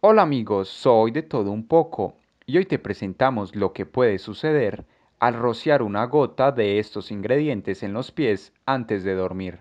Hola amigos, soy de todo un poco y hoy te presentamos lo que puede suceder al rociar una gota de estos ingredientes en los pies antes de dormir.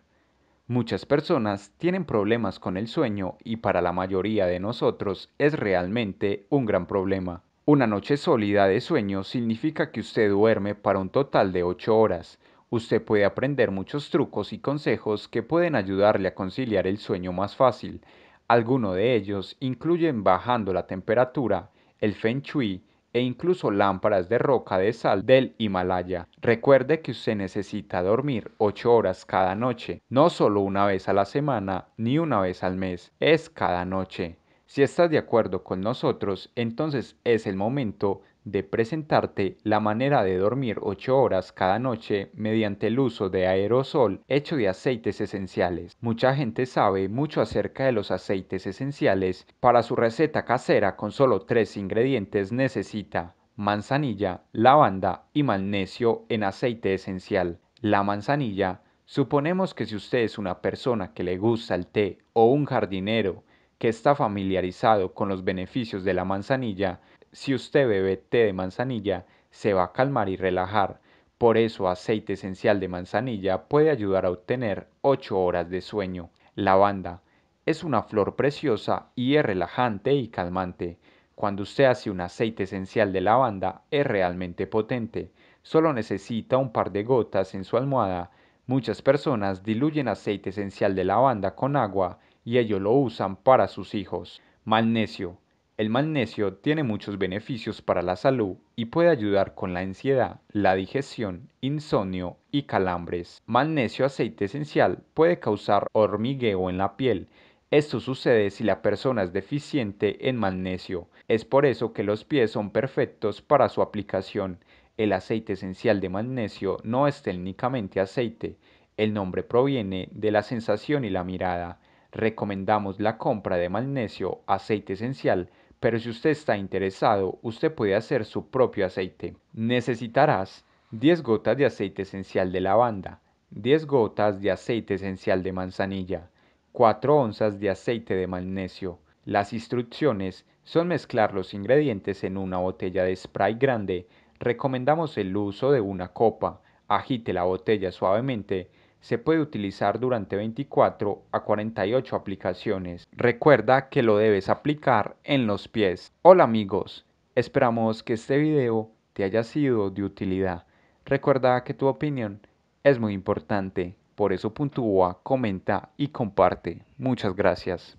Muchas personas tienen problemas con el sueño y para la mayoría de nosotros es realmente un gran problema. Una noche sólida de sueño significa que usted duerme para un total de 8 horas. Usted puede aprender muchos trucos y consejos que pueden ayudarle a conciliar el sueño más fácil, algunos de ellos incluyen bajando la temperatura, el feng shui e incluso lámparas de roca de sal del Himalaya. Recuerde que usted necesita dormir 8 horas cada noche, no solo una vez a la semana ni una vez al mes, es cada noche. Si estás de acuerdo con nosotros, entonces es el momento de presentarte la manera de dormir 8 horas cada noche mediante el uso de aerosol hecho de aceites esenciales. Mucha gente sabe mucho acerca de los aceites esenciales. Para su receta casera con solo 3 ingredientes necesita manzanilla, lavanda y magnesio en aceite esencial. La manzanilla, suponemos que si usted es una persona que le gusta el té o un jardinero que está familiarizado con los beneficios de la manzanilla, si usted bebe té de manzanilla, se va a calmar y relajar. Por eso aceite esencial de manzanilla puede ayudar a obtener 8 horas de sueño. Lavanda es una flor preciosa y es relajante y calmante. Cuando usted hace un aceite esencial de lavanda es realmente potente. Solo necesita un par de gotas en su almohada. Muchas personas diluyen aceite esencial de lavanda con agua y ellos lo usan para sus hijos. Magnesio. El magnesio tiene muchos beneficios para la salud y puede ayudar con la ansiedad, la digestión, insomnio y calambres. Magnesio aceite esencial puede causar hormigueo en la piel. Esto sucede si la persona es deficiente en magnesio. Es por eso que los pies son perfectos para su aplicación. El aceite esencial de magnesio no es técnicamente aceite. El nombre proviene de la sensación y la mirada. Recomendamos la compra de magnesio, aceite esencial, pero si usted está interesado, usted puede hacer su propio aceite. Necesitarás 10 gotas de aceite esencial de lavanda, 10 gotas de aceite esencial de manzanilla, 4 onzas de aceite de magnesio. Las instrucciones son mezclar los ingredientes en una botella de spray grande. Recomendamos el uso de una copa. Agite la botella suavemente se puede utilizar durante 24 a 48 aplicaciones. Recuerda que lo debes aplicar en los pies. Hola amigos, esperamos que este video te haya sido de utilidad. Recuerda que tu opinión es muy importante, por eso puntúa, comenta y comparte. Muchas gracias.